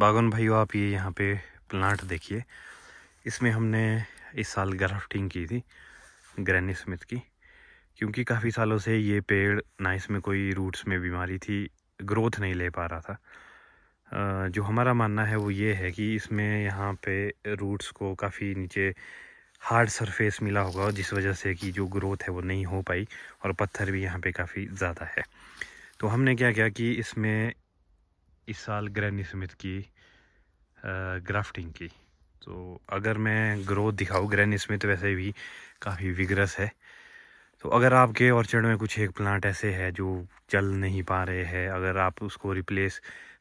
बागन भाइयों आप ये यहाँ पे प्लांट देखिए इसमें हमने इस साल ग्राफ्टिंग की थी ग्रैनी स्मिथ की क्योंकि काफ़ी सालों से ये पेड़ ना इसमें कोई रूट्स में बीमारी थी ग्रोथ नहीं ले पा रहा था जो हमारा मानना है वो ये है कि इसमें यहाँ पे रूट्स को काफ़ी नीचे हार्ड सरफेस मिला होगा जिस वजह से कि जो ग्रोथ है वो नहीं हो पाई और पत्थर भी यहाँ पे काफ़ी ज़्यादा है तो हमने क्या किया कि इसमें इस साल ग्रैनी स्मिथ की ग्राफ्टिंग की तो अगर मैं ग्रोथ दिखाऊँ ग्रैनी स्मिथ वैसे भी काफ़ी विग्रस है तो अगर आपके ऑर्चर्ड में कुछ एक प्लांट ऐसे है जो चल नहीं पा रहे हैं अगर आप उसको रिप्लेस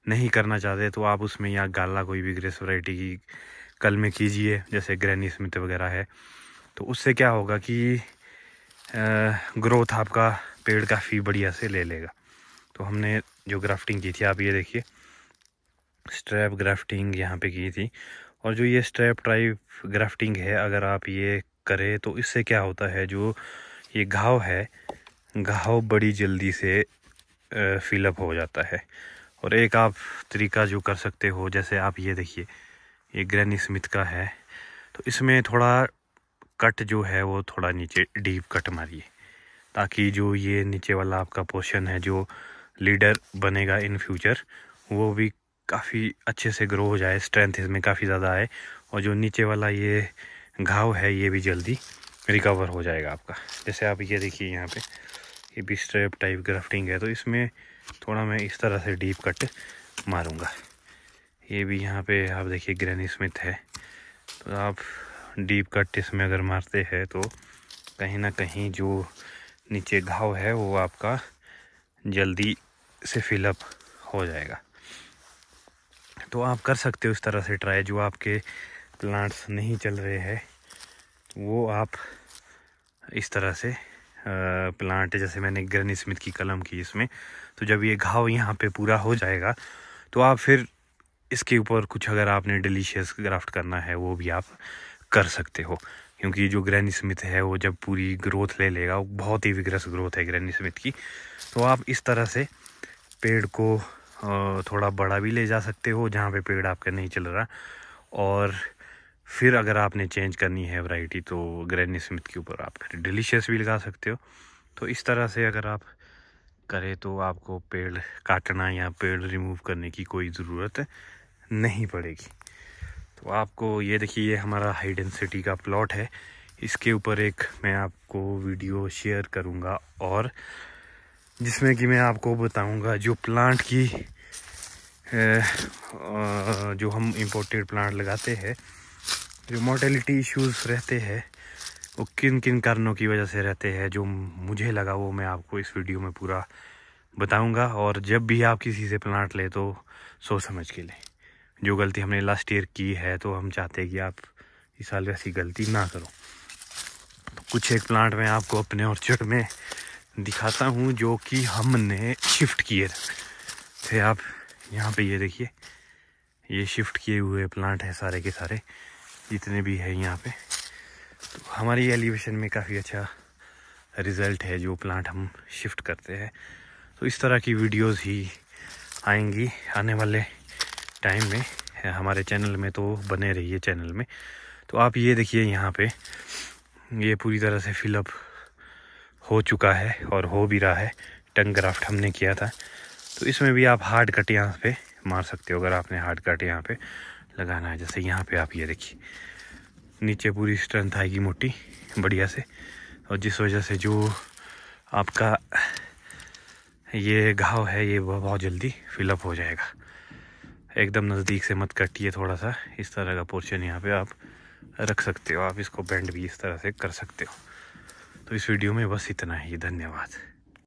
नहीं करना चाहते तो आप उसमें या गाला कोई भी ग्रेस वैरायटी की कल में कीजिए जैसे ग्रैनी स्मिथ वगैरह है तो उससे क्या होगा कि ग्रोथ आपका पेड़ काफ़ी बढ़िया से ले लेगा तो हमने जो ग्राफ्टिंग की थी आप ये देखिए स्ट्रैप ग्राफ्टिंग यहाँ पे की थी और जो ये स्ट्रैप ट्राइप ग्राफ्टिंग है अगर आप ये करें तो इससे क्या होता है जो ये घाव है घाव बड़ी जल्दी से फिलअप हो जाता है और एक आप तरीका जो कर सकते हो जैसे आप ये देखिए ये ग्रैनी स्मिथ का है तो इसमें थोड़ा कट जो है वो थोड़ा नीचे डीप कट मारिए ताकि जो ये नीचे वाला आपका पोर्शन है जो लीडर बनेगा इन फ्यूचर वो भी काफ़ी अच्छे से ग्रो हो जाए स्ट्रेंथ इसमें काफ़ी ज़्यादा आए और जो नीचे वाला ये घाव है ये भी जल्दी रिकवर हो जाएगा आपका जैसे आप ये देखिए यहाँ पे ये भी स्ट्रेप टाइप ग्राफ्टिंग है तो इसमें थोड़ा मैं इस तरह से डीप कट मारूँगा ये भी यहाँ पे आप देखिए ग्रैनी स्मिथ है तो आप डीप कट इसमें अगर मारते हैं तो कहीं ना कहीं जो नीचे घाव है वो आपका जल्दी से फिलअप हो जाएगा तो आप कर सकते हो इस तरह से ट्राई जो आपके प्लांट्स नहीं चल रहे हैं वो आप इस तरह से प्लांट जैसे मैंने ग्रनी स्मिथ की कलम की इसमें तो जब ये घाव यहाँ पे पूरा हो जाएगा तो आप फिर इसके ऊपर कुछ अगर आपने डिलीशियस ग्राफ्ट करना है वो भी आप कर सकते हो क्योंकि जो ग्रैनी स्मिथ है वो जब पूरी ग्रोथ ले लेगा वो बहुत ही विग्रस ग्रोथ है ग्रैनी स्मिथ की तो आप इस तरह से पेड़ को थोड़ा बड़ा भी ले जा सकते हो जहाँ पे पेड़ आपका नहीं चल रहा और फिर अगर आपने चेंज करनी है वैरायटी तो ग्रैनी स्मिथ के ऊपर आप फिर डिलीशियस भी लगा सकते हो तो इस तरह से अगर आप करें तो आपको पेड़ काटना या पेड़ रिमूव करने की कोई ज़रूरत नहीं पड़ेगी तो आपको ये देखिए ये हमारा हाई डेंसिटी का प्लॉट है इसके ऊपर एक मैं आपको वीडियो शेयर करूँगा और जिसमें कि मैं आपको बताऊँगा जो प्लांट की जो हम इम्पोर्टेड प्लांट लगाते हैं जो मोर्टेलिटी इश्यूज़ रहते हैं वो किन किन कारणों की वजह से रहते हैं जो मुझे लगा वो मैं आपको इस वीडियो में पूरा बताऊंगा और जब भी आप किसी से प्लांट ले तो सोच समझ के लें जो गलती हमने लास्ट ईयर की है तो हम चाहते हैं कि आप इस साल ऐसी गलती ना करो तो कुछ एक प्लांट मैं आपको अपने ऑर्चर्ड में दिखाता हूँ जो कि हमने शिफ्ट किए थे आप यहाँ पे ये देखिए ये शिफ्ट किए हुए प्लांट हैं सारे के सारे जितने भी है यहाँ पे तो हमारी एलिवेशन में काफ़ी अच्छा रिज़ल्ट है जो प्लांट हम शिफ्ट करते हैं तो इस तरह की वीडियोज़ ही आएंगी आने वाले टाइम में हमारे चैनल में तो बने रहिए चैनल में तो आप ये देखिए यहाँ पे ये पूरी तरह से फिलअप हो चुका है और हो भी रहा है टंग ग्राफ्ट हमने किया था तो इसमें भी आप हार्ड कट यहाँ पे मार सकते हो अगर आपने हार्ड कट यहाँ पे लगाना है जैसे यहाँ पे आप ये देखिए नीचे पूरी स्ट्रेंथ आएगी मोटी बढ़िया से और जिस वजह से जो आपका ये घाव है ये बहुत जल्दी फिलअप हो जाएगा एकदम नज़दीक से मत काटिए थोड़ा सा इस तरह का पोर्शन यहाँ पे आप रख सकते हो आप इसको बैंड भी इस तरह से कर सकते हो तो इस वीडियो में बस इतना ही धन्यवाद